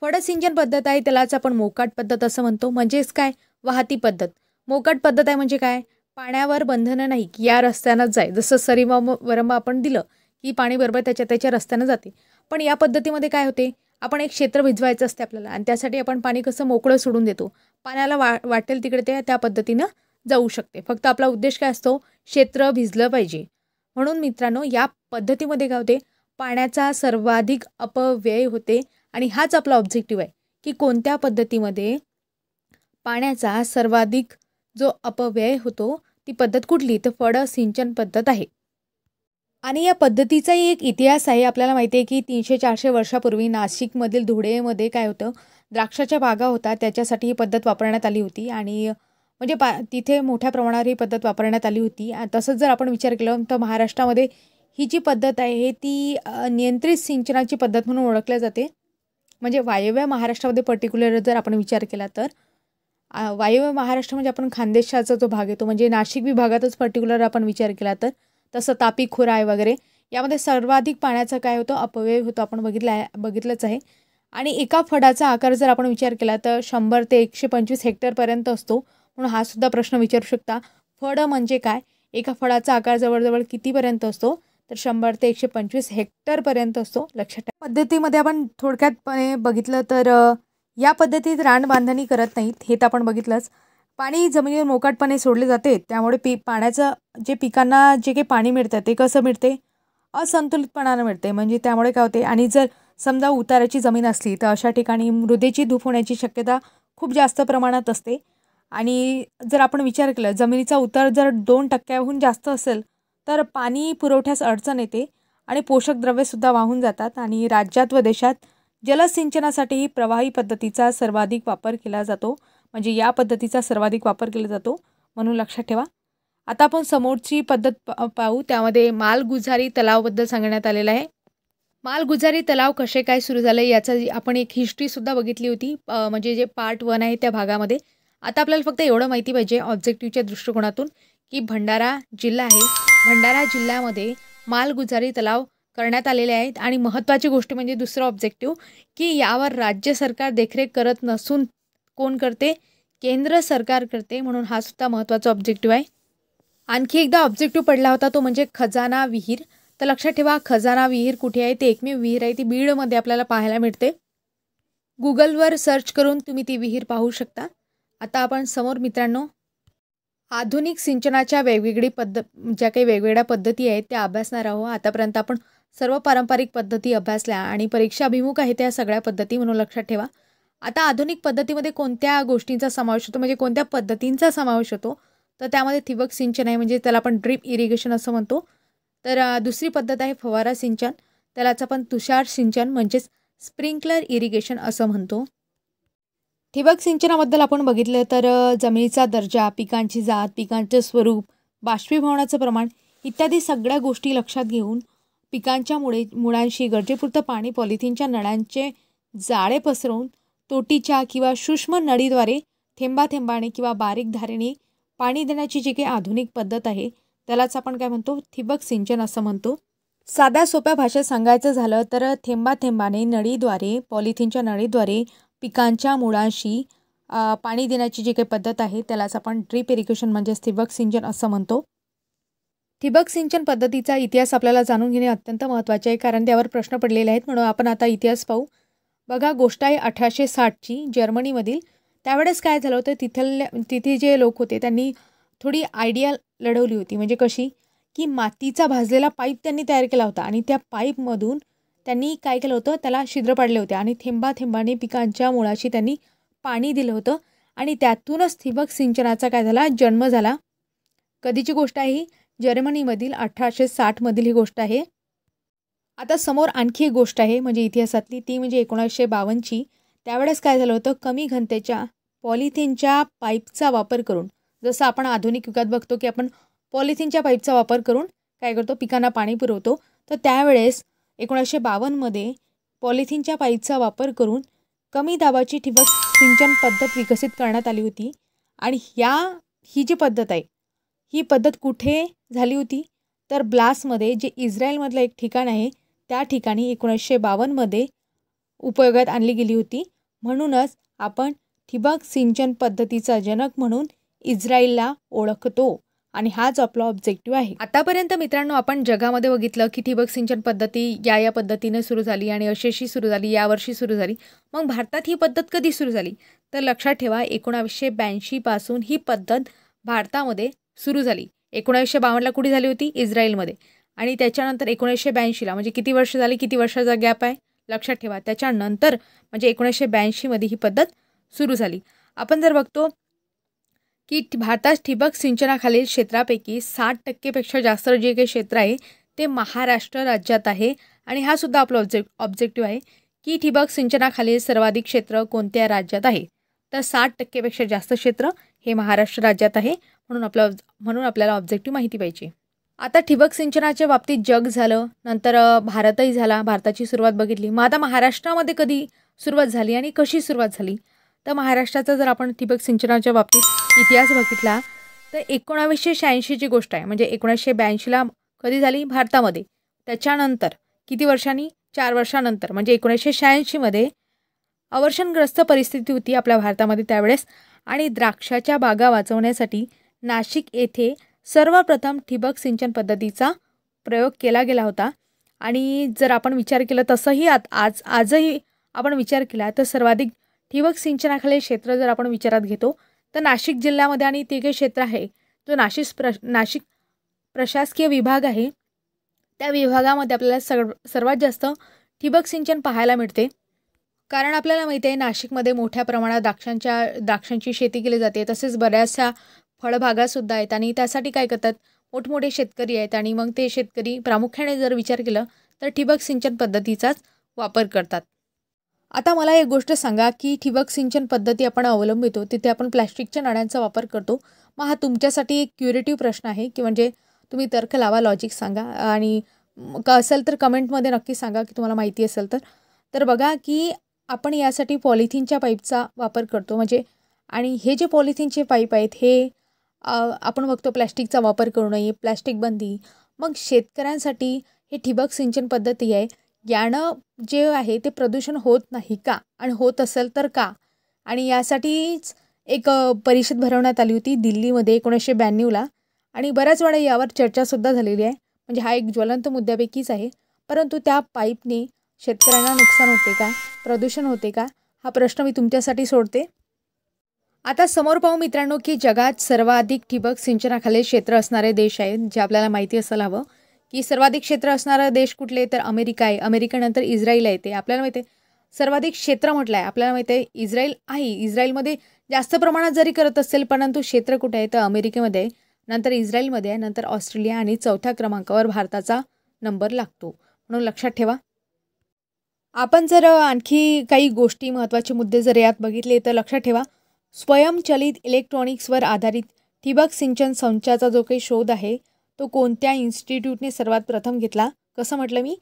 फड सिंचन पद्धत आहे त्यालाच आपण मोकाट पद्धत असं म्हणतो म्हणजेच काय वाहती पद्धत मोकट पद्धत आहे म्हणजे काय पाण्यावर बंधनं नाही की या रस्त्यानंच जाय जसं सरीवा वरम आपण दिलं की पाणी बरोबर त्याच्या त्याच्या रस्त्यानं जाते पण या पद्धतीमध्ये काय होते आपण एक क्षेत्र भिजवायचं असते आपल्याला आणि त्यासाठी आपण पाणी कसं मोकळं सोडून देतो पाण्याला वा वाटेल तिकडे ते त्या पद्धतीनं जाऊ शकते फक्त आपला उद्देश काय असतो क्षेत्र भिजलं पाहिजे म्हणून मित्रांनो या पद्धतीमध्ये काय होते पाण्याचा सर्वाधिक अपव्यय होते आणि हाच आपला ऑब्जेक्टिव्ह आहे की कोणत्या पद्धतीमध्ये पाण्याचा सर्वाधिक जो अपव्यय होतो ती पद्धत कुठली तर फळ सिंचन पद्धत आहे आणि या पद्धतीचाही एक इतिहास आहे आपल्याला माहिती आहे की तीनशे चारशे वर्षापूर्वी नाशिकमधील धुळेमध्ये काय होतं द्राक्षाच्या बागा होता त्याच्यासाठी ही पद्धत वापरण्यात आली होती आणि म्हणजे पा तिथे मोठ्या प्रमाणावर ही पद्धत वापरण्यात आली होती तसंच जर आपण विचार केला तर महाराष्ट्रामध्ये ही जी पद्धत आहे ती नियंत्रित सिंचनाची पद्धत म्हणून ओळखल्या जाते म्हणजे वायव्य महाराष्ट्रामध्ये पर्टिक्युलर जर आपण विचार केला तर वायव्य महाराष्ट्र म्हणजे आपण खानदेशाचा जो भाग येतो म्हणजे नाशिक विभागातच पर्टिक्युलर आपण विचार केला तर तसं तापी खुराय वगैरे यामध्ये सर्वाधिक पाण्याचा काय होतो अपव्यय होतो आपण बघितला आहे बघितलंच आहे आणि एका फडाचा आकार जर आपण विचार केला तर शंभर ते एकशे पंचवीस हेक्टरपर्यंत असतो म्हणून हा सुद्धा प्रश्न विचारू शकता फड म्हणजे काय एका फडाचा आकार जवळजवळ कितीपर्यंत असतो तर शंभर ते एकशे पंचवीस हेक्टरपर्यंत असतो लक्षात पद्धतीमध्ये आपण थोडक्यातपणे बघितलं तर या पद्धतीत रानबांधणी करत नाहीत हे तर आपण बघितलंच पाणी जमिनीवर मोकाटपणे सोडले जाते त्यामुळे पी पाण्याचं जे पिकांना जे काही पाणी मिळतं ते कसं मिळते असंतुलितपणानं मिळते म्हणजे त्यामुळे काय होते आणि जर समजा उताराची जमीन असली तर अशा ठिकाणी मृदेची धूप होण्याची शक्यता खूप जास्त प्रमाणात असते आणि जर आपण विचार केला जमिनीचा उतार जर दोन टक्क्याहून जास्त असेल तर पाणी पुरवठ्यास अडचण येते आणि पोषक द्रव्यसुद्धा वाहून जातात आणि राज्यात व देशात जलसिंचनासाठीही प्रवाही पद्धतीचा सर्वाधिक वापर केला जातो म्हणजे या पद्धतीचा सर्वाधिक वापर केला जातो म्हणून लक्षात ठेवा आता आपण समोरची पद्धत पाहू त्यामध्ये मालगुजारी तलावबद्दल सांगण्यात आलेलं आहे मालगुजारी तलाव कसे काय सुरू झाले याचा आपण एक हिस्ट्रीसुद्धा बघितली होती म्हणजे जे पार्ट वन आहे त्या भागामध्ये आता आपल्याला फक्त एवढं माहिती पाहिजे ऑब्जेक्टिव्हच्या दृष्टिकोनातून की भंडारा जिल्हा आहे भंडारा जिल्ह्यामध्ये मालगुजारी तलाव करण्यात आलेले आहेत आणि महत्त्वाची गोष्ट म्हणजे दुसरा ऑब्जेक्टिव्ह की यावर राज्य सरकार देखरेख करत नसून कोण करते केंद्र सरकार करते म्हणून हा सुद्धा महत्त्वाचा ऑब्जेक्टिव्ह आहे आणखी एकदा ऑब्जेक्टिव्ह पडला होता तो म्हणजे खजाना विहीर तर लक्षात ठेवा खजाना विहीर कुठे आहे ते एकमेव विहीर आहे ती बीडमध्ये आपल्याला पाहायला मिळते गुगलवर सर्च करून तुम्ही ती विहीर पाहू शकता आता आपण समोर मित्रांनो आधुनिक सिंचनाच्या वेगवेगळी पद्धत ज्या काही वेगवेगळ्या पद्धती आहेत त्या अभ्यासणार आहोत आतापर्यंत आपण सर्व पारंपरिक पद्धती अभ्यासल्या आणि परीक्षा अभिमुख आहे त्या सगळ्या पद्धती म्हणून लक्षात ठेवा आता आधुनिक पद्धतीमध्ये कोणत्या गोष्टींचा समावेश होतो म्हणजे कोणत्या पद्धतींचा समावेश होतो तर त्यामध्ये ठिबक सिंचन आहे म्हणजे त्याला आपण ड्रीप इरिगेशन असं म्हणतो तर दुसरी पद्धत आहे फवारा सिंचन त्यालाच आपण तुषार सिंचन म्हणजेच स्प्रिंकलर इरिगेशन असं म्हणतो ठिबक सिंचनाबद्दल आपण बघितलं तर जमिनीचा दर्जा पिकांची जात पिकांचे स्वरूप बाष्पीभवनाचं प्रमाण इत्यादी सगळ्या गोष्टी लक्षात घेऊन पिकांच्या मुळे मुळांशी गरजेपुरतं पाणी पॉलिथिनच्या नळ्यांचे जाळे पसरवून तोटीच्या किंवा सूक्ष्म नळीद्वारे थेंबाने किंवा बारीक धारेने पाणी देण्याची जी काही आधुनिक पद्धत आहे त्यालाच आपण काय म्हणतो ठिबक सिंचन असं म्हणतो साध्या सोप्या भाषेत सांगायचं झालं तर थेंबाने नळीद्वारे पॉलिथिनच्या नळीद्वारे पिकांच्या मुळांशी पाणी देण्याची जी काही पद्धत आहे त्यालाच आपण ड्रीप इरिगेशन म्हणजेच ठिबक सिंचन असं म्हणतो ठिबक सिंचन पद्धतीचा इतिहास आपल्याला जाणून घेणे अत्यंत महत्त्वाचे आहे कारण त्यावर प्रश्न पडलेले आहेत म्हणून आपण आता इतिहास पाहू बघा गोष्ट आहे अठराशे साठची जर्मनीमधील त्यावेळेस काय झालं होतं तिथल्या तिथे जे लोक होते त्यांनी थोडी आयडिया लढवली होती म्हणजे कशी की मातीचा भाजलेला पाईप त्यांनी तयार केला होता आणि त्या पाईपमधून त्यांनी काय केलं होतं त्याला छिद्र पाडले होते आणि थेंबा थेंबाने पिकांच्या मुळाशी त्यांनी पाणी दिलं होतं आणि त्यातूनच ठिबक सिंचनाचा काय झाला जन्म झाला कधीची गोष्ट आहे ही जर्मनीमधील अठराशे साठमधील ही गोष्ट आहे आता समोर आणखी एक गोष्ट आहे म्हणजे इतिहासातली ती म्हणजे एकोणीसशे बावन्नची त्यावेळेस काय झालं होतं कमी घनतेच्या पॉलिथिनच्या पाईपचा वापर करून जसं आपण आधुनिक युगात बघतो की आपण पॉलिथिनच्या पाईपचा वापर करून काय करतो पिकांना पाणी पुरवतो तर त्यावेळेस एकोणीसशे बावन्नमध्ये पॉलिथिनच्या पाईपचा वापर करून कमी दाबाची ठिबक सिंचन पद्धत विकसित करण्यात आली होती आणि ह्या ही जी पद्धत आहे ही पद्धत कुठे झाली होती तर ब्लासमध्ये जे इस्रायलमधलं एक ठिकाण आहे त्या ठिकाणी एकोणीसशे बावन्नमध्ये उपयोगात आणली गेली होती म्हणूनच आपण ठिबक सिंचन पद्धतीचा जनक म्हणून इस्रायलला ओळखतो आणि हाच आपला ऑब्जेक्टिव्ह आहे आतापर्यंत मित्रांनो आपण जगामध्ये बघितलं की ठिबक सिंचन पद्धती या या पद्धतीने सुरू झाली आणि अशेशी सुरू झाली यावर्षी सुरू झाली मग भारतात ही पद्धत कधी सुरू झाली तर लक्षात ठेवा एकोणावीसशे ब्याऐंशीपासून ही पद्धत भारतामध्ये सुरू झाली एकोणीसशे बावन्नला कुठे झाली होती इस्रायलमध्ये आणि त्याच्यानंतर एकोणीसशे ब्याऐंशीला म्हणजे किती वर्ष झाली किती वर्षाचा गॅप आहे लक्षात ठेवा त्याच्यानंतर म्हणजे एकोणीसशे ब्याऐंशीमध्ये ही पद्धत सुरू झाली आपण जर बघतो की भारतात ठिबक सिंचनाखालील क्षेत्रापैकी साठ टक्केपेक्षा जास्त जे काही क्षेत्र आहे ते महाराष्ट्र राज्यात आहे आणि हा सुद्धा आपला ऑब्जेक्ट ऑब्जेक्टिव्ह आहे की ठिबक सिंचनाखालील सर्वाधिक क्षेत्र कोणत्या राज्यात आहे तर साठ टक्केपेक्षा जास्त क्षेत्र हे महाराष्ट्र राज्यात आहे म्हणून आपलं म्हणून आपल्याला ऑब्जेक्टिव्ह माहिती पाहिजे आता ठिबक सिंचनाच्या बाबतीत जग झालं नंतर भारतही झाला भारताची सुरुवात बघितली मग आता महाराष्ट्रामध्ये कधी सुरुवात झाली आणि कशी सुरुवात झाली तर महाराष्ट्राचा जर आपण ठिबक सिंचनाच्या बाबतीत इतिहास बघितला तर एकोणावीसशे शहाऐंशीची गोष्ट आहे म्हणजे एकोणीसशे ब्याऐंशीला कधी झाली भारतामध्ये त्याच्यानंतर किती वर्षांनी चार वर्षानंतर म्हणजे एकोणीसशे शहाऐंशीमध्ये अवर्षणग्रस्त परिस्थिती होती आपल्या भारतामध्ये त्यावेळेस आणि द्राक्षाच्या बागा वाचवण्यासाठी नाशिक येथे सर्वप्रथम ठिबक सिंचन पद्धतीचा प्रयोग केला गेला होता आणि जर आपण विचार केला तसंही आत आज आजही आपण विचार केला तर सर्वाधिक ठिबक सिंचनाखाली क्षेत्र जर आपण विचारात घेतो तर नाशिक जिल्ह्यामध्ये आणि ते काही क्षेत्र आहे जो नाशिक प्र नाशिक प्रशासकीय विभाग आहे त्या विभागामध्ये आपल्याला सर्वात जास्त ठिबक सिंचन पाहायला मिळते कारण आपल्याला माहिती आहे नाशिकमध्ये मोठ्या प्रमाणात द्राक्षांच्या द्राक्षांची शेती केली जाते तसेच बऱ्याचशा फळभागासुद्धा आहेत आणि त्यासाठी काय करतात मोठमोठे शेतकरी आहेत आणि मग ते शेतकरी प्रामुख्याने जर विचार केला तर ठिबक सिंचन पद्धतीचाच वापर करतात आता मला एक गोष्ट सांगा की ठिबक सिंचन पद्धती आपण अवलंबितो तिथे आपण प्लॅस्टिकच्या नाण्यांचा वापर करतो मग हा तुमच्यासाठी एक क्युरेटिव्ह प्रश्न आहे की म्हणजे तुम्ही तर्क लावा लॉजिक सांगा आणि का असेल तर कमेंटमध्ये नक्की सांगा की तुम्हाला माहिती असेल तर तर बघा की आपण यासाठी पॉलिथिनच्या पाईपचा वापर करतो म्हणजे आणि हे जे पॉलिथिनचे पाईप आहेत हे आपण बघतो प्लॅस्टिकचा वापर करू नये प्लॅस्टिक बंदी मग शेतकऱ्यांसाठी हे ठिबक सिंचन पद्धती आहे यानं जे आहे ते प्रदूषण होत नाही का आणि होत असेल तर का आणि यासाठीच एक परिषद भरवण्यात आली होती दिल्लीमध्ये एकोणीसशे ब्याण्णवला आणि बऱ्याच वेळा यावर चर्चासुद्धा झालेली आहे म्हणजे हा एक ज्वलंत मुद्द्यापैकीच आहे परंतु त्या पाईपने शेतकऱ्यांना नुकसान होते का प्रदूषण होते का हा प्रश्न मी तुमच्यासाठी सोडते आता समोर पाहू मित्रांनो की जगात सर्वाधिक ठिबक सिंचनाखाली क्षेत्र असणारे देश आहेत जे आपल्याला माहिती असायला हवं की सर्वाधिक क्षेत्र असणारा देश कुठले तर अमेरिका आहे अमेरिकेनंतर इस्रायल आहे ते आपल्याला माहिती आहे सर्वाधिक क्षेत्र म्हटलं आहे आपल्याला माहिती आहे इस्रायल आहे इस्रायलमध्ये जास्त प्रमाणात जरी करत असेल परंतु क्षेत्र कुठे आहे तर अमेरिकेमध्ये आहे नंतर इस्रायलमध्ये आहे नंतर ऑस्ट्रेलिया आणि चौथ्या क्रमांकावर भारताचा नंबर लागतो म्हणून लक्षात ठेवा आपण जर आणखी काही गोष्टी महत्त्वाचे मुद्दे जर यात बघितले तर लक्षात ठेवा स्वयंचलित इलेक्ट्रॉनिक्सवर आधारित ठिबक सिंचन संचाचा जो काही शोध आहे तो कोणत्या इन्स्टिट्यूटने सर्वात प्रथम घेतला कसं म्हटलं मी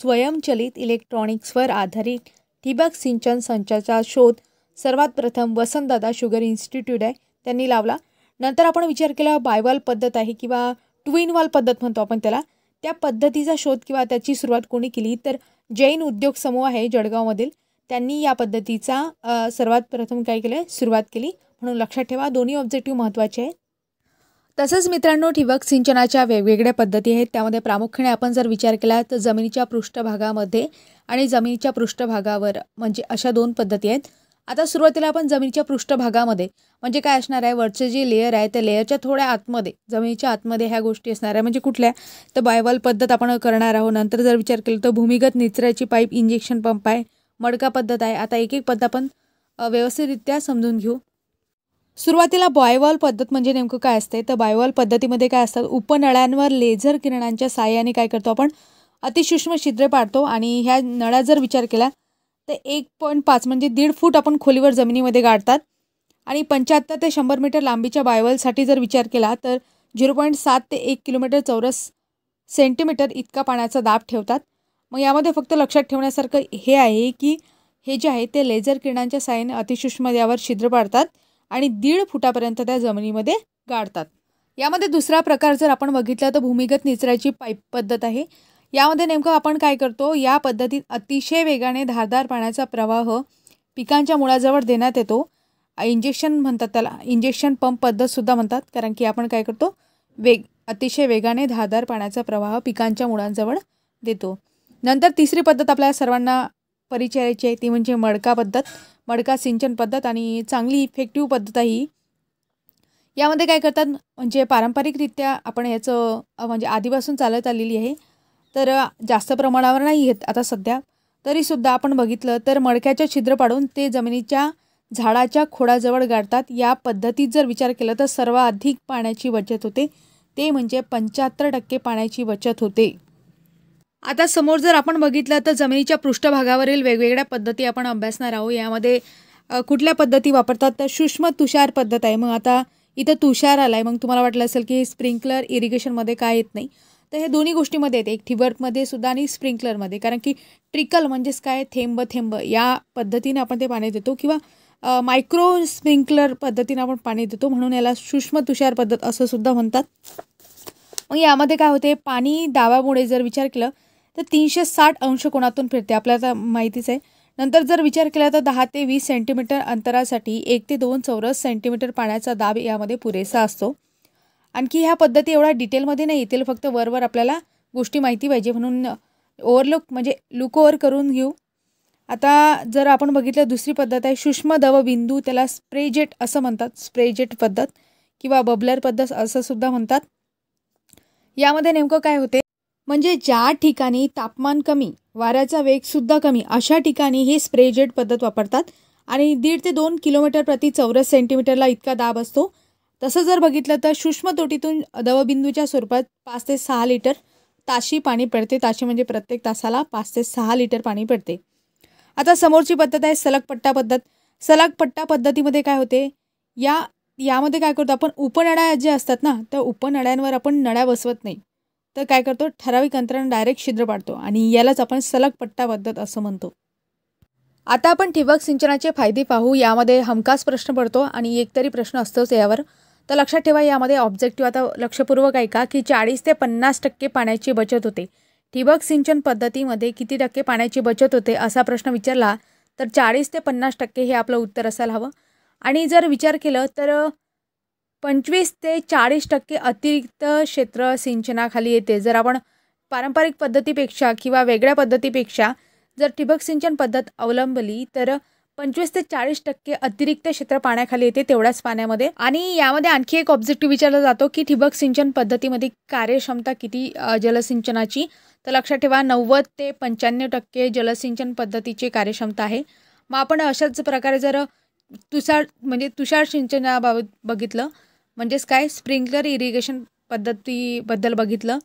स्वयंचलित इलेक्ट्रॉनिक्सवर आधारित ठिबक सिंचन संचाचा शोध सर्वात प्रथम वसंतदादा शुगर इन्स्टिट्यूट आहे त्यांनी लावला नंतर आपण विचार केला बायवाल पद्धत आहे किंवा टू पद्धत म्हणतो आपण त्याला त्या पद्धतीचा शोध किंवा त्याची सुरुवात कोणी केली तर जैन उद्योग समूह आहे जळगावमधील त्यांनी या पद्धतीचा सर्वात प्रथम काय केलं सुरुवात केली म्हणून लक्षात ठेवा दोन्ही ऑब्जेक्टिव्ह महत्त्वाचे आहेत तसंच मित्रांनो ठिबक सिंचनाच्या वेगवेगळ्या पद्धती आहेत त्यामध्ये प्रामुख्याने आपण जर विचार केला तर जमिनीच्या पृष्ठभागामध्ये आणि जमिनीच्या पृष्ठभागावर म्हणजे अशा दोन पद्धती आहेत आता सुरुवातीला आपण जमिनीच्या पृष्ठभागामध्ये म्हणजे काय असणार आहे वरचे जे लेयर आहे त्या लेअरच्या थोड्या आतमध्ये जमिनीच्या आतमध्ये ह्या गोष्टी असणार आहे म्हणजे कुठल्या तर बायवॉल पद्धत आपण करणार आहोत नंतर जर विचार केला तर भूमिगत निचऱ्याची पाईप इंजेक्शन पंप आहे मडका पद्धत आहे आता एक एक पद्धत आपण व्यवस्थितरित्या समजून घेऊ सुरुवातीला बायवॉल पद्धत म्हणजे नेमकं काय असते तर बायवॉल पद्धतीमध्ये काय असतात उपनळ्यांवर लेझर किरणांच्या साह्याने काय करतो आपण अतिसूक्ष्म छिद्रे पाडतो आणि ह्या नळा जर विचार केला ते एक पॉईंट पाच म्हणजे दीड फूट आपण खोलीवर जमिनीमध्ये गाडतात आणि पंच्याहत्तर ते शंभर मीटर लांबीच्या बायवलसाठी जर विचार केला तर झिरो पॉईंट सात ते एक किलोमीटर चौरस सेंटीमीटर इतका पाण्याचा दाब ठेवतात मग यामध्ये फक्त लक्षात ठेवण्यासारखं हे आहे की हे जे आहे ते लेझर किरणांच्या साहाय्याने अतिसूक्ष्म यावर छिद्र पाडतात आणि दीड फुटापर्यंत त्या जमिनीमध्ये गाडतात यामध्ये दुसरा प्रकार जर आपण बघितला तर भूमिगत निचराची पाईप पद्धत आहे यामध्ये नेमकं आपण काय करतो या पद्धतीत अतिशय वेगाने धारदार पाण्याचा प्रवाह हो, पिकांच्या मुळाजवळ देण्यात येतो इंजेक्शन म्हणतात त्याला इंजेक्शन पंप पद्धतसुद्धा म्हणतात कारण की आपण काय करतो वेग अतिशय वेगाने धारदार पाण्याचा प्रवाह पिकांच्या मुळांजवळ देतो नंतर तिसरी पद्धत आपल्या सर्वांना परिचयाची आहे ती म्हणजे मडका पद्धत मडका सिंचन पद्धत आणि चांगली इफेक्टिव्ह पद्धत आहे ही यामध्ये काय करतात म्हणजे पारंपरिकरित्या आपण याचं म्हणजे आधीपासून चालत आलेली आहे तर जास्त प्रमाणावर नाही येत आता सध्या तरीसुद्धा आपण बघितलं तर मडक्याच्या छिद्र पाडून ते जमिनीच्या झाडाच्या खोडाजवळ गाडतात या पद्धतीत जर विचार केला तर सर्वाधिक पाण्याची बचत होते ते म्हणजे पंच्याहत्तर टक्के पाण्याची बचत होते आता समोर जर आपण बघितलं तर जमिनीच्या पृष्ठभागावरील वेगवेगळ्या पद्धती आपण अभ्यासणार आहोत यामध्ये कुठल्या पद्धती वापरतात तर सूक्ष्म तुषार पद्धत आहे मग आता इथं तुषार आला आहे मग तुम्हाला वाटलं असेल की स्प्रिंकलर इरिगेशनमध्ये काय येत नाही तर हे दोन्ही गोष्टीमध्ये येते एक थिबर्टमध्ये सुद्धा आणि स्प्रिंकलरमध्ये कारण की ट्रिकल म्हणजेच काय थेंब थेंब या पद्धतीने आपण ते पाणी देतो किंवा मायक्रो स्प्रिंकलर पद्धतीने आपण पाणी देतो म्हणून याला सूक्ष्म तुषार पद्धत असं सुद्धा म्हणतात मग यामध्ये काय होते पाणी दाबामुळे जर विचार केला तर तीनशे साठ अंश कोणातून फिरते आपल्याला माहितीच आहे नंतर जर विचार केला तर दहा ते वीस सेंटीमीटर अंतरासाठी एक ते दोन चौरस सेंटीमीटर पाण्याचा दाब यामध्ये पुरेसा असतो आणखी ह्या पद्धती एवढ्या डिटेलमध्ये नाही येतील फक्त वरवर आपल्याला गोष्टी माहिती पाहिजे म्हणून ओव्हरलुक म्हणजे लुक ओव्हर करून घेऊ आता जर आपण बघितलं दुसरी पद्धत आहे सूक्ष्म बिंदू त्याला स्प्रेजेट असं म्हणतात स्प्रेजेट पद्धत किंवा बबलर पद्धत असं सुद्धा म्हणतात यामध्ये नेमकं काय होते म्हणजे ज्या ठिकाणी तापमान कमी वाऱ्याचा वेगसुद्धा कमी अशा ठिकाणी हे स्प्रेजेट पद्धत वापरतात आणि दीड ते दोन किलोमीटर प्रति चौरस सेंटीमीटरला इतका दाब असतो तसं जर बघितलं तर सूक्ष्मतोटीतून तोटीतून दवबिंदूच्या स्वरूपात पाच ते सहा लिटर ताशी पाणी पडते ताशी म्हणजे प्रत्येक तासाला पाच ते सहा लिटर पाणी पडते आता समोरची पद्धत आहे सलग पट्टा पद्धत सलग पट्टा पद्धतीमध्ये काय होते या यामध्ये काय करतो आपण उपनळ्या जे असतात ना त्या उपनळ्यांवर आपण नळ्या बसवत नाही तर काय करतो ठराविक अंतरण डायरेक्ट छिद्र पाडतो आणि यालाच आपण सलग पट्टा पद्धत असं म्हणतो आता आपण ठिबक सिंचनाचे फायदे पाहू यामध्ये हमखास प्रश्न पडतो आणि एकतरी प्रश्न असतोच यावर तर लक्षात ठेवा यामध्ये ऑब्जेक्टिव्ह आता लक्षपूर्वक का की चाळीस ते पन्नास टक्के पाण्याची बचत होते ठिबक सिंचन पद्धतीमध्ये किती टक्के पाण्याची बचत होते असा प्रश्न विचारला तर चाळीस ते पन्नास टक्के हे आपलं उत्तर असायला हवं आणि जर विचार केलं तर पंचवीस ते चाळीस टक्के अतिरिक्त क्षेत्र सिंचनाखाली येते जर आपण पारंपरिक पद्धतीपेक्षा किंवा वेगळ्या पद्धतीपेक्षा जर ठिबक सिंचन पद्धत अवलंबली तर पंचवीस ते चाळीस टक्के अतिरिक्त क्षेत्र पाण्याखाली येते तेवढ्याच पाण्यामध्ये आणि यामध्ये आणखी एक ऑब्जेक्टिव्ह विचारला जातो की ठिबक सिंचन पद्धतीमध्ये कार्यक्षमता किती जलसिंचनाची तर लक्षात ठेवा नव्वद ते पंच्याण्णव टक्के जलसिंचन पद्धतीची कार्यक्षमता आहे मग आपण अशाच प्रकारे जर तुषार म्हणजे तुषार सिंचनाबाबत बघितलं म्हणजेच काय स्प्रिंकलर इरिगेशन पद्धतीबद्दल बघितलं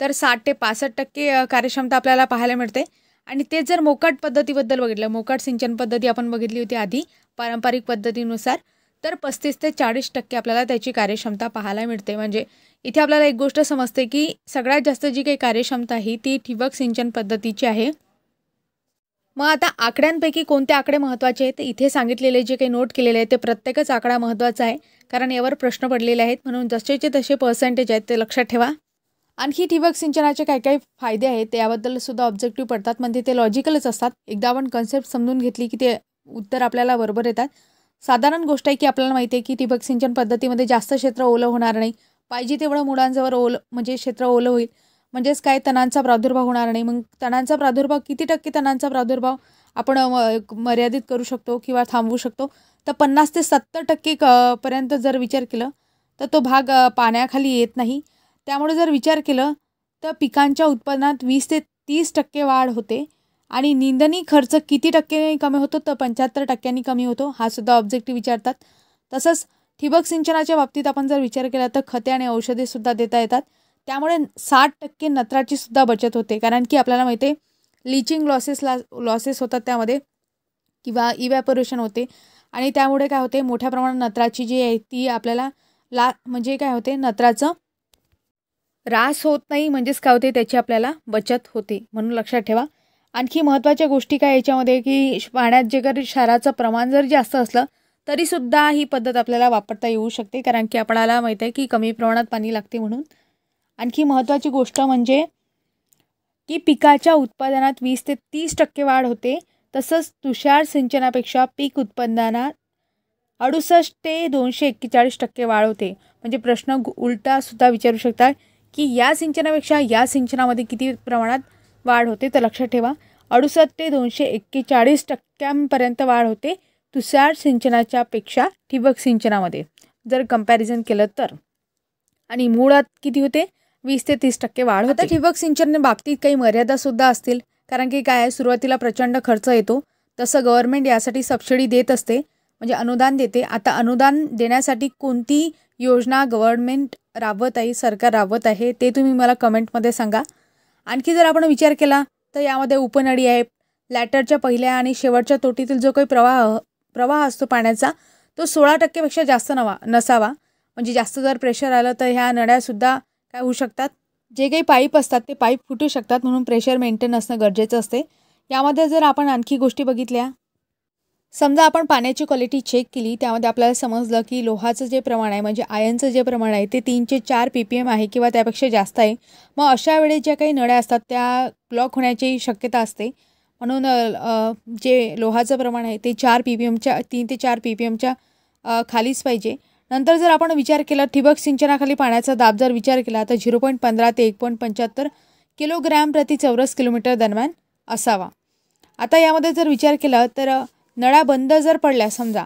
तर साठ ते पासष्ट टक्के कार्यक्षमता आपल्याला पाहायला मिळते आणि ते जर मोकाट पद्धतीबद्दल बघितलं मोकाट सिंचन पद्धती आपण बघितली होती आधी पारंपरिक पद्धतीनुसार तर पस्तीस ते चाळीस टक्के आपल्याला त्याची कार्यक्षमता पाहायला मिळते म्हणजे इथे आपल्याला एक गोष्ट समजते की सगळ्यात जास्त जी काही कार्यक्षमता आहे ती ठिबक सिंचन पद्धतीची आहे मग आता आकड्यांपैकी कोणते आकडे महत्त्वाचे आहेत इथे सांगितलेले जे काही नोट केलेले आहेत ते प्रत्येकच आकडा महत्त्वाचा आहे कारण यावर प्रश्न पडलेले आहेत म्हणून जसेचे तसे पर्सेंटेज आहेत ते लक्षात ठेवा आणखी ठिबक सिंचनाचे काय काय फायदे आहेत त्याबद्दल सुद्धा ऑब्जेक्टिव्ह पडतात म्हणजे ते लॉजिकलच असतात एकदा आपण कन्सेप्ट समजून घेतली की ते उत्तर आपल्याला बरोबर येतात साधारण गोष्ट आहे की आपल्याला माहिती आहे की ठिबक सिंचन पद्धतीमध्ये जास्त क्षेत्र ओलं होणार नाही पाहिजे तेवढं मुळांजवळ ओलं म्हणजे क्षेत्र ओलं होईल म्हणजेच काय तणांचा प्रादुर्भाव होणार नाही मग तणांचा प्रादुर्भाव किती टक्के तणांचा प्रादुर्भाव आपण मर्यादित करू शकतो किंवा थांबवू शकतो तर पन्नास ते सत्तर टक्के पर्यंत जर विचार केला तर तो भाग पाण्याखाली येत नाही त्यामुळे जर विचार केलं तर पिकांच्या उत्पादनात वीस ते तीस टक्के वाढ होते आणि निंदणी खर्च किती टक्के कमी होतो तर पंच्याहत्तर टक्क्यांनी कमी होतो हा सुद्धा ऑब्जेक्टिव्ह विचारतात तसंच ठिबक सिंचनाच्या बाबतीत आपण जर विचार केला तर खते आणि औषधेसुद्धा देता येतात त्यामुळे साठ टक्के नत्राची सुद्धा बचत होते कारण की आपल्याला माहिती आहे लिचिंग लॉसेस ला लॉसेस होतात त्यामध्ये किंवा इव्हॅपोरेशन होते आणि त्यामुळे काय होते मोठ्या प्रमाणात नत्राची जी आहे ती आपल्याला ला म्हणजे काय होते नत्राचं रास होत नाही म्हणजेच काय होते त्याची आपल्याला बचत होते म्हणून लक्षात ठेवा आणखी महत्त्वाच्या गोष्टी काय याच्यामध्ये की पाण्यात जे काही क्षाराचं प्रमाण जर जास्त असलं तरीसुद्धा ही पद्धत आपल्याला वापरता येऊ शकते कारण की आपणाला माहीत आहे की कमी प्रमाणात पाणी लागते म्हणून आणखी महत्त्वाची गोष्ट म्हणजे की पिकाच्या उत्पादनात वीस ते तीस टक्के वाढ होते तसंच तुषार सिंचनापेक्षा पीक उत्पादनात अडुसष्ट ते दोनशे एक्केचाळीस टक्के वाढ होते म्हणजे प्रश्न उलटासुद्धा विचारू शकता की या सिंचनापेक्षा या सिंचनामध्ये किती प्रमाणात वाढ होते तर लक्षात ठेवा अडुसष्ट ते दोनशे एक्केचाळीस टक्क्यांपर्यंत वाढ होते तुषार सिंचनाच्या पेक्षा ठिबक सिंचनामध्ये जर कंपॅरिझन केलं तर आणि मुळात किती होते वीस ते तीस टक्के वाढ होते ठिबक सिंचन बाबतीत काही मर्यादासुद्धा असतील कारण की काय सुरुवातीला प्रचंड खर्च येतो तसं गव्हर्नमेंट यासाठी सबसिडी देत असते म्हणजे अनुदान देते आता अनुदान देण्यासाठी कोणती योजना गव्हर्नमेंट राबवत आहे सरकार राबवत आहे ते तुम्ही मला कमेंटमध्ये सांगा आणखी जर आपण विचार केला तर यामध्ये उपनळी आहे लॅटरच्या पहिल्या आणि शेवटच्या तोटीतील जो काही प्रवाह प्रवाह असतो पाण्याचा तो सोळा टक्केपेक्षा जास्त नवा नसावा म्हणजे जास्त जर प्रेशर आलं तर ह्या नळ्यासुद्धा काय होऊ शकतात जे काही पाईप असतात ते पाईप फुटू शकतात म्हणून प्रेशर मेंटेन असणं गरजेचं असते यामध्ये जर आपण आणखी गोष्टी बघितल्या समजा आपण पाण्याची क्वालिटी चेक केली त्यामध्ये आपल्याला समजलं की लोहाचं जे प्रमाण आहे म्हणजे आयनचं जे प्रमाण आहे ते तीनशे चार पी पी एम आहे किंवा त्यापेक्षा जास्त आहे मग अशा वेळेस ज्या काही नळ्या असतात त्या ब्लॉक होण्याची शक्यता असते म्हणून जे लोहाचं प्रमाण आहे ते चार पी पी एमच्या तीन ते चार पी पी एमच्या खालीच पाहिजे नंतर जर आपण विचार केला ठिबक सिंचनाखाली पाण्याचा दाब जर विचार केला तर झिरो पॉईंट पंधरा ते एक पॉईंट पंच्याहत्तर किलोग्रॅम प्रति चौरस किलोमीटर दरम्यान असावा आता यामध्ये जर विचार केला तर नळा बंद जर पडल्या समजा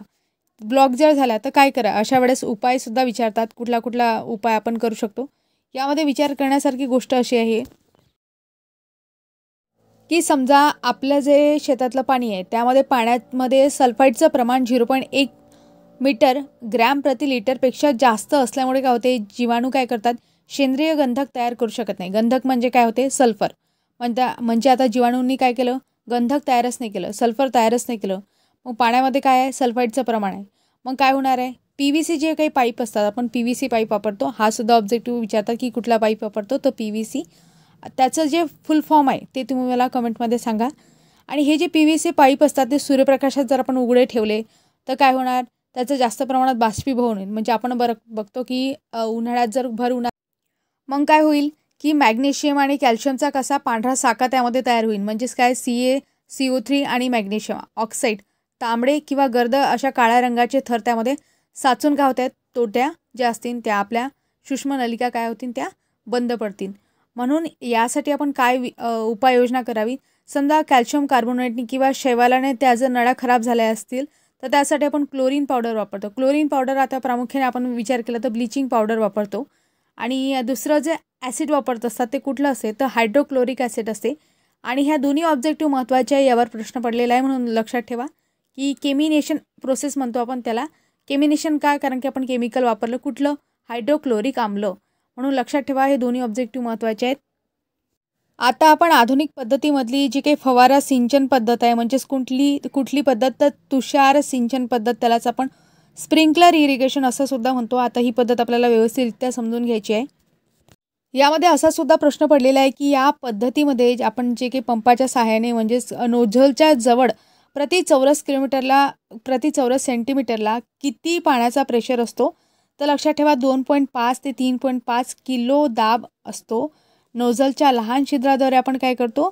ब्लॉक जर झाला तर काय करा अशा वेळेस उपायसुद्धा विचारतात कुठला कुठला उपाय आपण करू शकतो यामध्ये विचार करण्यासारखी गोष्ट अशी आहे की समजा आपलं जे शेतातलं पाणी आहे त्यामध्ये पाण्यामध्ये सल्फाईडचं प्रमाण झिरो पॉईंट एक मीटर ग्रॅम प्रति लिटरपेक्षा जास्त असल्यामुळे काय होते जीवाणू काय करतात सेंद्रिय गंधक तयार करू शकत नाही गंधक म्हणजे काय होते सल्फर म्हणता म्हणजे आता जीवाणूंनी काय केलं गंधक तयारच नाही केलं सल्फर तयारच नाही केलं मग पाण्यामध्ये काय आहे सल्फाईडचं प्रमाण आहे मग काय होणार आहे पी व्ही सी जे काही पाईप असतात आपण पी व्ही सी पाईप वापरतो हा सुद्धा ऑब्जेक्टिव्ह विचारतात की कुठला पाईप वापरतो तर पी व्ही सी त्याचं जे फुल फॉर्म आहे ते तुम्ही मला कमेंटमध्ये सांगा आणि हे J P V C pipe असतात ते सूर्यप्रकाशात जर आपण उघडे ठेवले तर काय होणार त्याचं जास्त प्रमाणात बाष्पीभवन होईल म्हणजे आपण बरं बघतो की उन्हाळ्यात जर भर उन्हा मग काय होईल की मॅग्नेशियम आणि कॅल्शियमचा कसा पांढरा साका त्यामध्ये तयार होईल म्हणजेच काय C A C O three आणि मॅग्नेशियम ऑक्साईड तांबडे किंवा गर्द अशा काळ्या रंगाचे थर त्यामध्ये साचून काय होत्या आहेत तोट्या ज्या असतील त्या आपल्या नलिका काय होतील त्या बंद पडतील म्हणून यासाठी आपण काय उपाययोजना करावी समजा कॅल्शियम कार्बोनेटने किंवा शैवालाने त्या जर नळ्या खराब झाल्या असतील तर त्यासाठी आपण क्लोरीन पावडर वापरतो क्लोरीन पावडर आता प्रामुख्याने आपण विचार केला तर ब्लिचिंग पावडर वापरतो आणि दुसरं जे ॲसिड वापरत असतात ते कुठलं असते तर हायड्रोक्लोरिक ॲसिड असते आणि ह्या दोन्ही ऑब्जेक्टिव्ह महत्त्वाचे आहे यावर प्रश्न पडलेला आहे म्हणून लक्षात ठेवा की केमिनेशन प्रोसेस म्हणतो आपण त्याला केमिनेशन का कारण की आपण केमिकल वापरलं कुठलं हायड्रोक्लोरिक आम्ल म्हणून लक्षात ठेवा हे दोन्ही ऑब्जेक्टिव्ह महत्त्वाचे आहेत आता आपण आधुनिक पद्धतीमधली जी काही फवारा सिंचन पद्धत आहे म्हणजेच कुठली कुठली पद्धत तर तुषार सिंचन पद्धत त्यालाच आपण स्प्रिंकलर इरिगेशन असं सुद्धा म्हणतो आता ही पद्धत आपल्याला व्यवस्थितरित्या समजून घ्यायची आहे यामध्ये असा सुद्धा प्रश्न पडलेला आहे की या पद्धतीमध्ये आपण जे काही पंपाच्या सहाय्याने म्हणजेच नोझलच्या जवळ प्रति चौरस किलोमीटरला प्रति चौरस सेंटीमीटरला किती पाण्याचा प्रेशर असतो तर लक्षात ठेवा दोन पॉईंट पाच ते तीन पॉईंट पाच किलो दाब असतो नोझलच्या लहान छिद्राद्वारे आपण काय करतो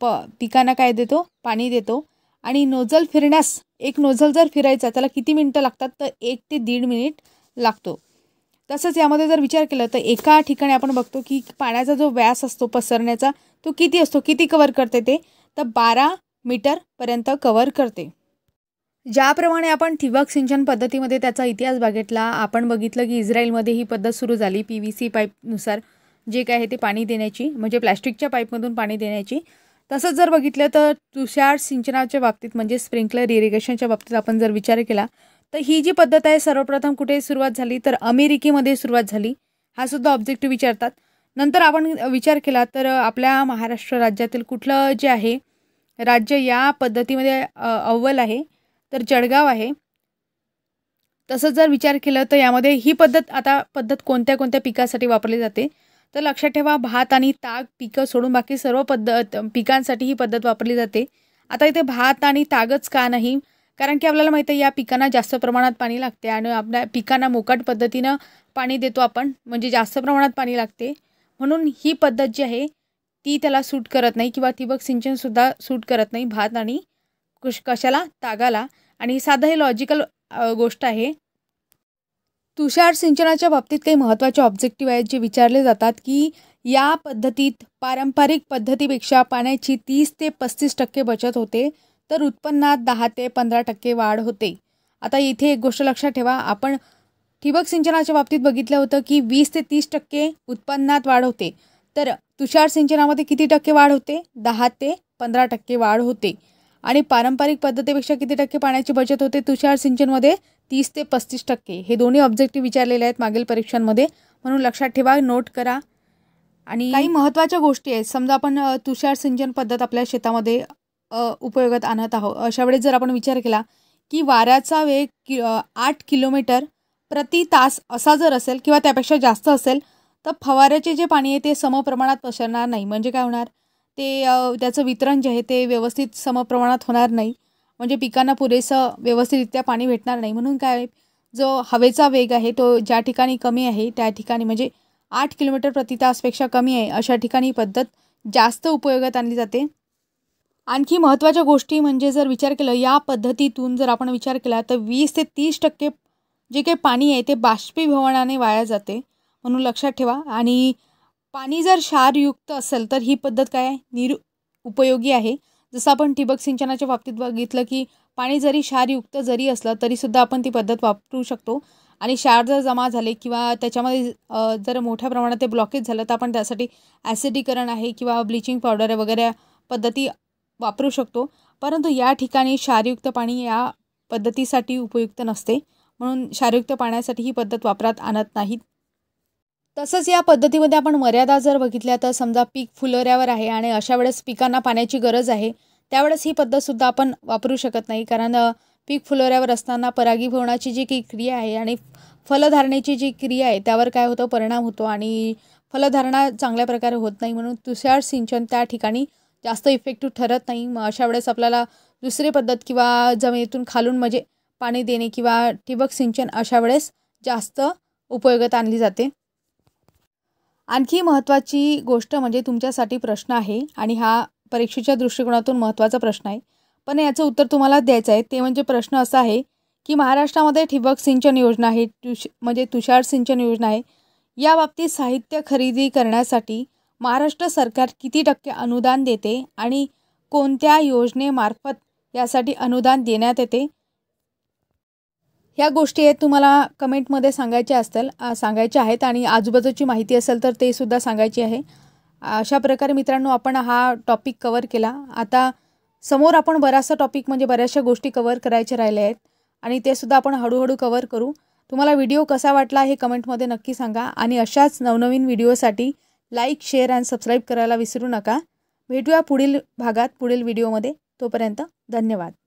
प पिकांना काय देतो पाणी देतो आणि नोझल फिरण्यास एक नोझल जर फिरायचा त्याला किती मिनटं लागतात तर एक ते दीड मिनिट लागतो तसंच यामध्ये जर विचार केला तर एका ठिकाणी आपण बघतो की पाण्याचा जो व्यास असतो पसरण्याचा तो किती असतो किती कवर करते ते तर बारा मीटरपर्यंत कवर करते ज्याप्रमाणे आपण ठिबक सिंचन पद्धतीमध्ये त्याचा इतिहास बघितला आपण बघितलं की इस्रायलमध्ये ही पद्धत सुरू झाली पी व्ही सी पाईपनुसार जे काय आहे ते पाणी देण्याची म्हणजे प्लॅस्टिकच्या पाईपमधून पाणी देण्याची तसंच जर बघितलं तर तुषार सिंचनाच्या बाबतीत म्हणजे स्प्रिंकलर इरिगेशनच्या बाबतीत आपण जर विचार केला तर ही जी पद्धत आहे सर्वप्रथम कुठे सुरुवात झाली तर अमेरिकेमध्ये सुरुवात झाली हा सुद्धा ऑब्जेक्टिव्ह विचारतात नंतर आपण विचार केला तर आपल्या महाराष्ट्र राज्यातील कुठलं जे आहे राज्य या पद्धतीमध्ये अव्वल आहे तर जळगाव आहे तसंच जर विचार केला तर यामध्ये ही पद्धत आता पद्धत कोणत्या कोणत्या पिकासाठी वापरली जाते तर लक्षात ठेवा भात आणि ताग पिकं सोडून बाकी सर्व पद्धत पिकांसाठी ही पद्धत वापरली जाते आता इथे भात आणि तागच का नाही कारण की आपल्याला माहिती आहे या पिकांना जास्त प्रमाणात पाणी लागते आणि आपल्या पिकांना मोकाट पद्धतीनं पाणी देतो आपण म्हणजे जास्त प्रमाणात पाणी लागते म्हणून ही पद्धत जी आहे ती त्याला सूट करत नाही किंवा ठिबक सिंचनसुद्धा सूट करत नाही भात आणि कुश कशाला तागाला आणि साधं हे लॉजिकल गोष्ट आहे तुषार सिंचनाच्या बाबतीत काही महत्त्वाचे ऑब्जेक्टिव्ह आहेत जे विचारले जातात की या पद्धतीत पारंपरिक पद्धतीपेक्षा पाण्याची तीस ते पस्तीस टक्के बचत होते तर उत्पन्नात दहा ते पंधरा टक्के वाढ होते आता इथे एक गोष्ट लक्षात ठेवा आपण ठिबक सिंचनाच्या बाबतीत बघितलं होतं की वीस ते तीस टक्के उत्पन्नात वाढ होते तर तुषार सिंचनामध्ये किती टक्के वाढ होते दहा ते पंधरा टक्के वाढ होते आणि पारंपरिक पद्धतीपेक्षा किती टक्के पाण्याची बचत होते तुषार सिंचनमध्ये तीस ते पस्तीस टक्के हे दोन्ही ऑब्जेक्टिव्ह विचारलेले आहेत मागील परीक्षांमध्ये म्हणून लक्षात ठेवा नोट करा आणि काही महत्त्वाच्या गोष्टी आहेत समजा आपण तुषार सिंचन पद्धत आपल्या शेतामध्ये उपयोगात आणत आहोत अशा वेळेस जर आपण विचार केला की वाऱ्याचा वेग कि आठ किलोमीटर प्रति तास असा जर असेल किंवा त्यापेक्षा जास्त असेल तर फवाऱ्याचे जे पाणी आहे ते समप्रमाणात पसरणार नाही म्हणजे काय होणार ते त्याचं वितरण जे आहे ते व्यवस्थित समप्रमाणात होणार नाही म्हणजे पिकांना पुरेसं व्यवस्थितरित्या पाणी भेटणार नाही म्हणून काय जो हवेचा वेग आहे तो ज्या ठिकाणी कमी आहे त्या ठिकाणी म्हणजे आठ किलोमीटर प्रति तासपेक्षा कमी आहे अशा ठिकाणी पद्धत जास्त उपयोगात आणली जाते आणखी महत्त्वाच्या गोष्टी म्हणजे जर विचार केला या पद्धतीतून जर आपण विचार केला तर वीस ते तीस टक्के जे काही पाणी आहे ते बाष्पीभवनाने वाया जाते म्हणून लक्षात ठेवा आणि पाणी जर क्षारयुक्त असेल तर ही पद्धत काय निर उपयोगी आहे जसं आपण ठिबक सिंचनाच्या बाबतीत बघितलं की पाणी जरी क्षारयुक्त जरी असलं तरीसुद्धा आपण ती पद्धत वापरू शकतो आणि क्षार जर जमा झाले किंवा त्याच्यामध्ये जर मोठ्या प्रमाणात ते ब्लॉकेज झालं तर आपण त्यासाठी ॲसिडीकरण आहे किंवा ब्लिचिंग पावडर वगैरे पद्धती वापरू शकतो परंतु या ठिकाणी क्षारयुक्त पाणी या पद्धतीसाठी उपयुक्त नसते म्हणून क्षारयुक्त पाण्यासाठी ही पद्धत वापरात आणत नाहीत तसंच या पद्धतीमध्ये आपण मर्यादा जर बघितल्या तर समजा पीक फुलोऱ्यावर आहे आणि अशा वेळेस पिकांना पाण्याची गरज आहे त्यावेळेस ही पद्धतसुद्धा आपण वापरू शकत नाही कारण पीक फुलोऱ्यावर असताना परागीभवनाची जी काही क्रिया आहे आणि फलधारणेची जी क्रिया आहे त्यावर काय होतं परिणाम होतो आणि फलधारणा चांगल्या प्रकारे होत नाही म्हणून तुषार सिंचन त्या ठिकाणी जास्त इफेक्टिव्ह ठरत नाही मग अशा वेळेस आपल्याला दुसरी पद्धत किंवा जमिनीतून खालून म्हणजे पाणी देणे किंवा ठिबक सिंचन अशा वेळेस जास्त उपयोगात आणली जाते आणखी महत्त्वाची गोष्ट म्हणजे तुमच्यासाठी प्रश्न आहे आणि हा परीक्षेच्या दृष्टिकोनातून महत्त्वाचा प्रश्न आहे पण याचं उत्तर तुम्हाला द्यायचं आहे ते म्हणजे प्रश्न असा आहे की महाराष्ट्रामध्ये ठिबक सिंचन योजना आहे तुष म्हणजे तुषार सिंचन योजना आहे या बाबतीत साहित्य खरेदी करण्यासाठी महाराष्ट्र सरकार किती टक्के अनुदान देते आणि कोणत्या योजनेमार्फत यासाठी अनुदान देण्यात येते ह्या गोष्टी आहेत तुम्हाला कमेंटमध्ये सांगायच्या असतील सांगायच्या आहेत आणि आजूबाजूची माहिती असेल तर ते सुद्धा सांगायची आहे अशा प्रकारे मित्रांनो आपण हा टॉपिक कवर केला आता समोर आपण बराचसा टॉपिक म्हणजे बऱ्याचशा गोष्टी कवर करायच्या राहिल्या आहेत आणि ते सुद्धा आपण हळूहळू कवर करू तुम्हाला व्हिडिओ कसा वाटला हे कमेंटमध्ये नक्की सांगा आणि अशाच नवनवीन व्हिडिओसाठी लाईक शेअर अँड सबस्क्राईब करायला विसरू नका भेटूया पुढील भागात पुढील व्हिडिओमध्ये तोपर्यंत धन्यवाद